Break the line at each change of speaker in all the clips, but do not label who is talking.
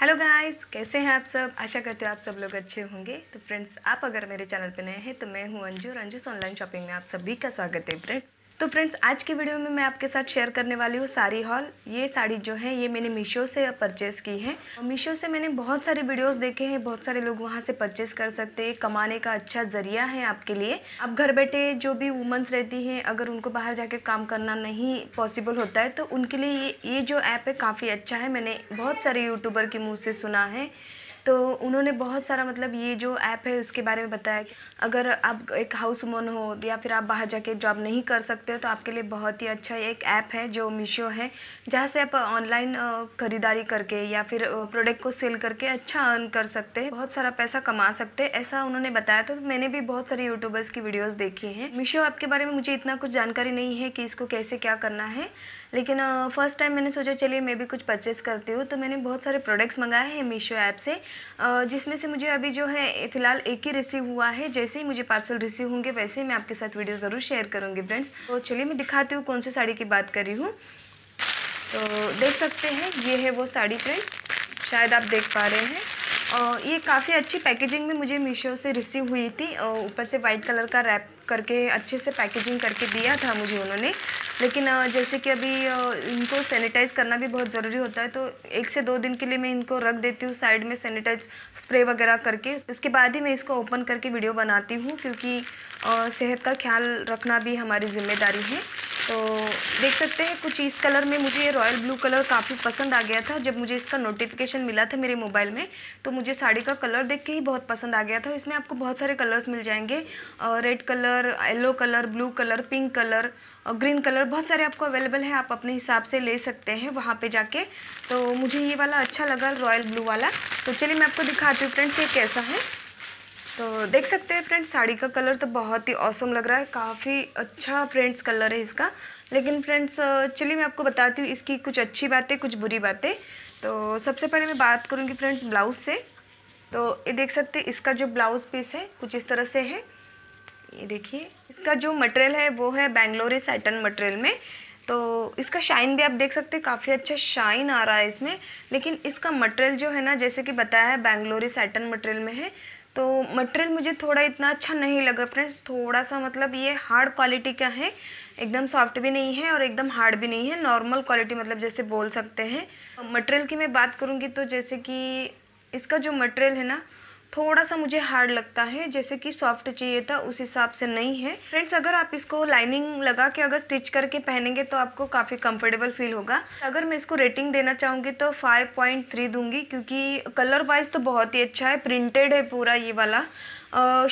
hello guys कैसे हैं आप सब आशा करते हो आप सब लोग अच्छे होंगे तो फ्रेंड्स आप अगर मेरे चैनल पर नए हैं तो मैं हूं अंजू और अंजूस ऑनलाइन शॉपिंग में आप सभी का स्वागत है फ्रेंड्स तो फ्रेंड्स आज के वीडियो में मैं आपके साथ शेयर करने वाली हूँ साड़ी हॉल ये साड़ी जो है ये मैंने मीशो से परचेज़ की है मीशो से मैंने बहुत सारे वीडियोस देखे हैं बहुत सारे लोग वहाँ से परचेस कर सकते हैं कमाने का अच्छा ज़रिया है आपके लिए आप घर बैठे जो भी वुमेंस रहती हैं अगर उनको बाहर जाके काम करना नहीं पॉसिबल होता है तो उनके लिए ये ये जो ऐप है काफ़ी अच्छा है मैंने बहुत सारे यूट्यूबर के मुँह से सुना है तो उन्होंने बहुत सारा मतलब ये जो ऐप है उसके बारे में बताया अगर आप एक हाउस वुमन हो या फिर आप बाहर जाके जॉब नहीं कर सकते तो आपके लिए बहुत ही अच्छा एक ऐप है जो मीशो है जहाँ से आप ऑनलाइन ख़रीदारी करके या फिर प्रोडक्ट को सेल करके अच्छा अर्न कर सकते हैं बहुत सारा पैसा कमा सकते हैं ऐसा उन्होंने बताया था तो मैंने भी बहुत सारे यूट्यूबर्स की वीडियोज़ देखी हैं मीशो ऐप के बारे में मुझे इतना कुछ जानकारी नहीं है कि इसको कैसे क्या करना है लेकिन फर्स्ट टाइम मैंने सोचा चलिए मैं भी कुछ परचेस करती हूँ तो मैंने बहुत सारे प्रोडक्ट्स मंगाए हैं मीशो ऐप से जिसमें से मुझे अभी जो है फ़िलहाल एक ही रिसीव हुआ है जैसे ही मुझे पार्सल रिसीव होंगे वैसे ही मैं आपके साथ वीडियो ज़रूर शेयर करूँगी फ्रेंड्स तो चलिए मैं दिखाती हूँ कौन सी साड़ी की बात कर रही हूँ तो देख सकते हैं ये है वो साड़ी फ्रेंड्स शायद आप देख पा रहे हैं और ये काफ़ी अच्छी पैकेजिंग में मुझे मीशो से रिसीव हुई थी और ऊपर से वाइट कलर का रैप करके अच्छे से पैकेजिंग करके दिया था मुझे उन्होंने लेकिन जैसे कि अभी इनको सैनिटाइज़ करना भी बहुत ज़रूरी होता है तो एक से दो दिन के लिए मैं इनको रख देती हूँ साइड में सैनिटाइज स्प्रे वगैरह करके उसके बाद ही मैं इसको ओपन करके वीडियो बनाती हूँ क्योंकि सेहत का ख्याल रखना भी हमारी जिम्मेदारी है तो देख सकते हैं कुछ इस कलर में मुझे ये रॉयल ब्लू कलर काफ़ी पसंद आ गया था जब मुझे इसका नोटिफिकेशन मिला था मेरे मोबाइल में तो मुझे साड़ी का कलर देख के ही बहुत पसंद आ गया था इसमें आपको बहुत सारे कलर्स मिल जाएंगे red colour yellow colour blue colour pink colour और ग्रीन कलर बहुत सारे आपको अवेलेबल है आप अपने हिसाब से ले सकते हैं वहाँ पे जाके तो मुझे ये वाला अच्छा लगा रॉयल ब्लू वाला तो चलिए मैं आपको दिखाती हूँ फ्रेंड्स ये कैसा है तो देख सकते हैं फ्रेंड्स साड़ी का कलर तो बहुत ही औसम लग रहा है काफ़ी अच्छा फ्रेंड्स कलर है इसका लेकिन फ्रेंड्स चलिए मैं आपको बताती हूँ इसकी कुछ अच्छी बातें कुछ बुरी बातें तो सबसे पहले मैं बात करूँगी फ्रेंड्स ब्लाउज़ से तो ये देख सकते हैं इसका जो ब्लाउज़ पीस है कुछ इस तरह से है ये देखिए इसका जो मटेरियल है वो है बेंगलोरी सैटन मटेरियल में तो इसका शाइन भी आप देख सकते हैं काफ़ी अच्छा शाइन आ रहा है इसमें लेकिन इसका मटेरियल जो है ना जैसे कि बताया है बेंगलोरी सैटन मटेरियल में है तो मटेरियल मुझे थोड़ा इतना अच्छा नहीं लगा फ्रेंड्स थोड़ा सा मतलब ये हार्ड क्वालिटी का है एकदम सॉफ्ट भी नहीं है और एकदम हार्ड भी नहीं है नॉर्मल क्वालिटी मतलब जैसे बोल सकते हैं मटेरियल की मैं बात करूँगी तो जैसे कि इसका जो मटेरियल है ना थोड़ा सा मुझे हार्ड लगता है जैसे कि सॉफ्ट चाहिए था उस हिसाब से नहीं है फ्रेंड्स अगर आप इसको लाइनिंग लगा के अगर स्टिच करके पहनेंगे तो आपको काफ़ी कंफर्टेबल फील होगा अगर मैं इसको रेटिंग देना चाहूँगी तो 5.3 दूंगी क्योंकि कलर वाइज तो बहुत ही अच्छा है प्रिंटेड है पूरा ये वाला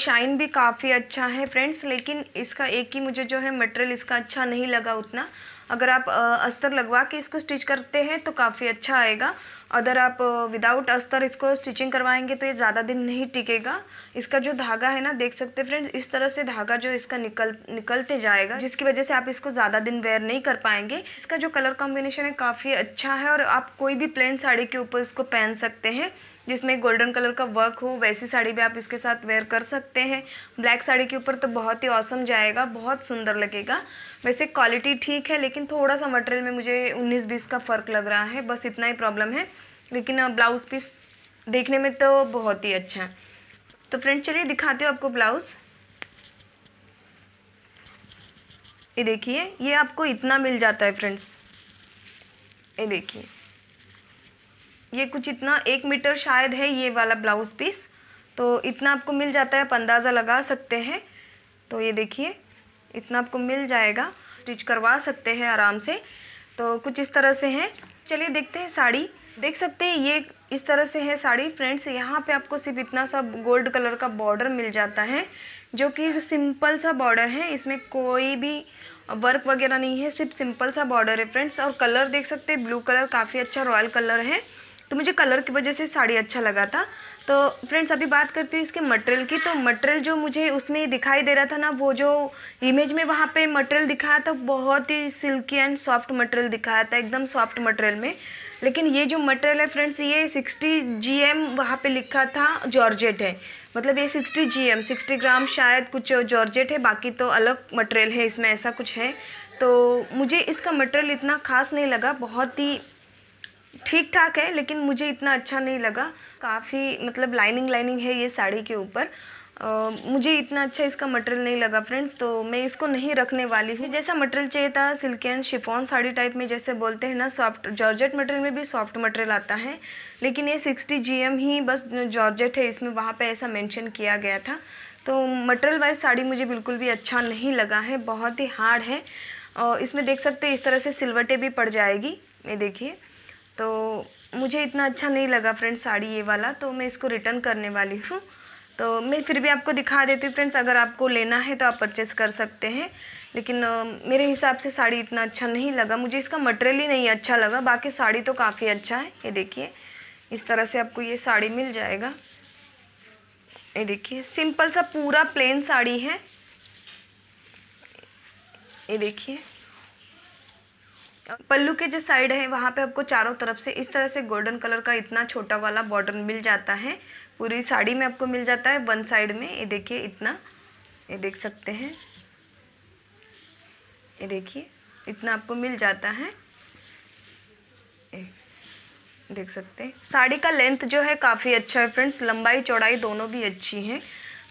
शाइन भी काफ़ी अच्छा है फ्रेंड्स लेकिन इसका एक ही मुझे जो है मटेरियल इसका अच्छा नहीं लगा उतना अगर आप अस्तर लगवा के इसको स्टिच करते हैं तो काफ़ी अच्छा आएगा अगर आप विदाउट अस्तर इसको स्टिचिंग करवाएंगे तो ये ज़्यादा दिन नहीं टिकेगा इसका जो धागा है ना देख सकते फ्रेंड्स इस तरह से धागा जो इसका निकल निकलते जाएगा जिसकी वजह से आप इसको ज़्यादा दिन वेयर नहीं कर पाएंगे इसका जो कलर कॉम्बिनेशन है काफ़ी अच्छा है और आप कोई भी प्लेन साड़ी के ऊपर इसको पहन सकते हैं जिसमें गोल्डन कलर का वर्क हो वैसी साड़ी भी आप इसके साथ वेयर कर सकते हैं ब्लैक साड़ी के ऊपर तो बहुत ही औसम जाएगा बहुत सुंदर लगेगा वैसे क्वालिटी ठीक है लेकिन थोड़ा सा मटेरियल में मुझे उन्नीस बीस का फ़र्क लग रहा है बस इतना ही प्रॉब्लम है लेकिन ब्लाउज़ पीस देखने में तो बहुत ही अच्छा है तो फ्रेंड चलिए दिखाते हो आपको ब्लाउज़ ये देखिए ये आपको इतना मिल जाता है फ्रेंड्स ये देखिए ये कुछ इतना एक मीटर शायद है ये वाला ब्लाउज़ पीस तो इतना आपको मिल जाता है आप अंदाज़ा लगा सकते हैं तो ये देखिए इतना आपको मिल जाएगा स्टिच करवा सकते हैं आराम से तो कुछ इस तरह से है चलिए देखते हैं साड़ी देख सकते हैं ये इस तरह से है साड़ी फ्रेंड्स यहाँ पे आपको सिर्फ इतना सा गोल्ड कलर का बॉर्डर मिल जाता है जो कि सिंपल सा बॉर्डर है इसमें कोई भी वर्क वगैरह नहीं है सिर्फ सिंपल सा बॉर्डर है फ्रेंड्स और कलर देख सकते हैं ब्लू कलर काफ़ी अच्छा रॉयल कलर है तो मुझे कलर की वजह से साड़ी अच्छा लगा था तो फ्रेंड्स अभी बात करती हूँ इसके मटेरियल की तो मटेरियल जो मुझे उसमें दिखाई दे रहा था ना वो जो इमेज में वहाँ पे मटेरियल दिखाया था बहुत ही सिल्की एंड सॉफ्ट मटेरियल दिखाया था एकदम सॉफ्ट मटेरियल में लेकिन ये जो मटेरियल है फ्रेंड्स ये 60 जी एम वहाँ पर लिखा था जॉर्जेट है मतलब ये 60 जी एम सिक्सटी ग्राम शायद कुछ जॉर्जेट है बाकी तो अलग मटेरियल है इसमें ऐसा कुछ है तो मुझे इसका मटेरियल इतना खास नहीं लगा बहुत ही ठीक ठाक है लेकिन मुझे इतना अच्छा नहीं लगा काफ़ी मतलब लाइनिंग लाइनिंग है ये साड़ी के ऊपर मुझे इतना अच्छा इसका मटेरियल नहीं लगा फ्रेंड्स तो मैं इसको नहीं रखने वाली हूँ जैसा मटेरियल चाहिए था silk and chiffon sari type में जैसे बोलते हैं ना सॉफ्ट जॉर्जेट मटेरियल में भी सॉफ्ट मटेरियल आता है लेकिन ये सिक्सटी जी ही बस जॉर्जेट है इसमें वहाँ पर ऐसा मैंशन किया गया था तो मटेरियल वाइज साड़ी मुझे बिल्कुल भी अच्छा नहीं लगा है बहुत ही हार्ड है और इसमें देख सकते हैं इस तरह से सिलवटें भी पड़ जाएगी ये देखिए तो मुझे इतना अच्छा नहीं लगा फ्रेंड्स साड़ी ये वाला तो मैं इसको रिटर्न करने वाली हूँ तो मैं फिर भी आपको दिखा देती हूँ फ्रेंड्स अगर आपको लेना है तो आप परचेस कर सकते हैं लेकिन मेरे हिसाब से साड़ी इतना अच्छा नहीं लगा मुझे इसका मटेरियल ही नहीं अच्छा लगा बाकी साड़ी तो काफ़ी अच्छा है ये देखिए इस तरह से आपको ये साड़ी मिल जाएगा ये देखिए सिंपल सा पूरा प्लेन साड़ी है ये देखिए पल्लू के जो साइड है वहाँ पे आपको चारों तरफ से इस तरह से गोल्डन कलर का इतना छोटा वाला बॉर्डर मिल जाता है पूरी साड़ी में आपको मिल जाता है वन साइड में ये देखिए इतना ये देख सकते हैं ये देखिए इतना आपको मिल जाता है देख सकते हैं साड़ी का लेंथ जो है काफ़ी अच्छा है फ्रेंड्स लंबाई चौड़ाई दोनों भी अच्छी है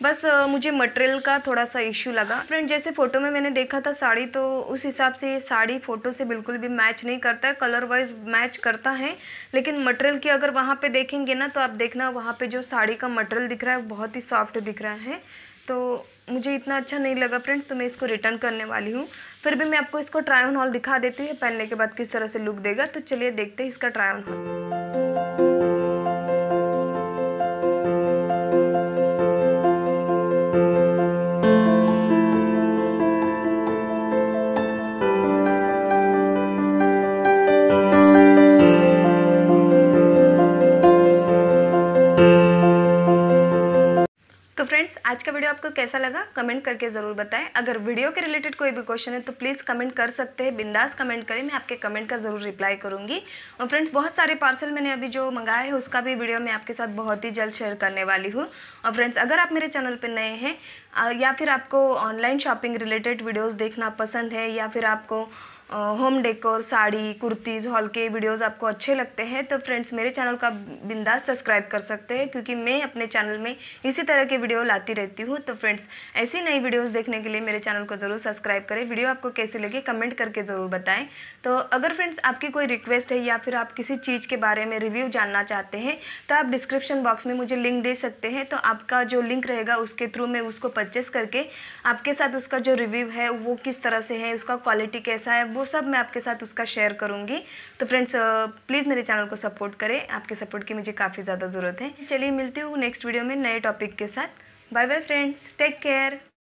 बस मुझे मटेरियल का थोड़ा सा इश्यू लगा फ्रेंड जैसे फ़ोटो में मैंने देखा था साड़ी तो उस हिसाब से ये साड़ी फ़ोटो से बिल्कुल भी मैच नहीं करता है कलर वाइज मैच करता है लेकिन मटेरियल की अगर वहाँ पे देखेंगे ना तो आप देखना वहाँ पे जो साड़ी का मटेरियल दिख रहा है बहुत ही सॉफ्ट दिख रहा है तो मुझे इतना अच्छा नहीं लगा फ्रेंड्स तो मैं इसको रिटर्न करने वाली हूँ फिर भी मैं आपको इसको ट्राई ऑन हॉल दिखा देती हूँ पहनने के बाद किस तरह से लुक देगा तो चलिए देखते हैं इसका ट्राई ऑन हॉल आज का वीडियो आपको कैसा लगा कमेंट करके ज़रूर बताएं अगर वीडियो के रिलेटेड कोई भी क्वेश्चन है तो प्लीज़ कमेंट कर सकते हैं बिंदास कमेंट करें मैं आपके कमेंट का ज़रूर रिप्लाई करूंगी और फ्रेंड्स बहुत सारे पार्सल मैंने अभी जो मंगाया है उसका भी वीडियो मैं आपके साथ बहुत ही जल्द शेयर करने वाली हूँ और फ्रेंड्स अगर आप मेरे चैनल पर नए हैं या फिर आपको ऑनलाइन शॉपिंग रिलेटेड वीडियोज़ देखना पसंद है या फिर आपको home decor sari kurtis hall के वीडियोस आपको अच्छे लगते हैं तो फ्रेंड्स मेरे चैनल का बिंदास सब्सक्राइब कर सकते हैं क्योंकि मैं अपने चैनल में इसी तरह के वीडियो लाती रहती हूँ तो फ्रेंड्स ऐसी नई वीडियोस देखने के लिए मेरे चैनल को ज़रूर सब्सक्राइब करें वीडियो आपको कैसे लगे कमेंट करके ज़रूर बताएं तो अगर फ्रेंड्स आपकी कोई रिक्वेस्ट है या फिर आप किसी चीज़ के बारे में रिव्यू जानना चाहते हैं तो आप डिस्क्रिप्शन बॉक्स में मुझे लिंक दे सकते हैं तो आपका जो लिंक रहेगा उसके थ्रू मैं उसको परचेस करके आपके साथ उसका जो रिव्यू है वो किस तरह से है उसका क्वालिटी कैसा है वो सब मैं आपके साथ उसका शेयर करूँगी तो फ्रेंड्स प्लीज़ मेरे चैनल को सपोर्ट करें आपके सपोर्ट की मुझे काफ़ी ज़्यादा ज़रूरत है चलिए मिलती हूँ नेक्स्ट वीडियो में नए टॉपिक के साथ bye bye friends take care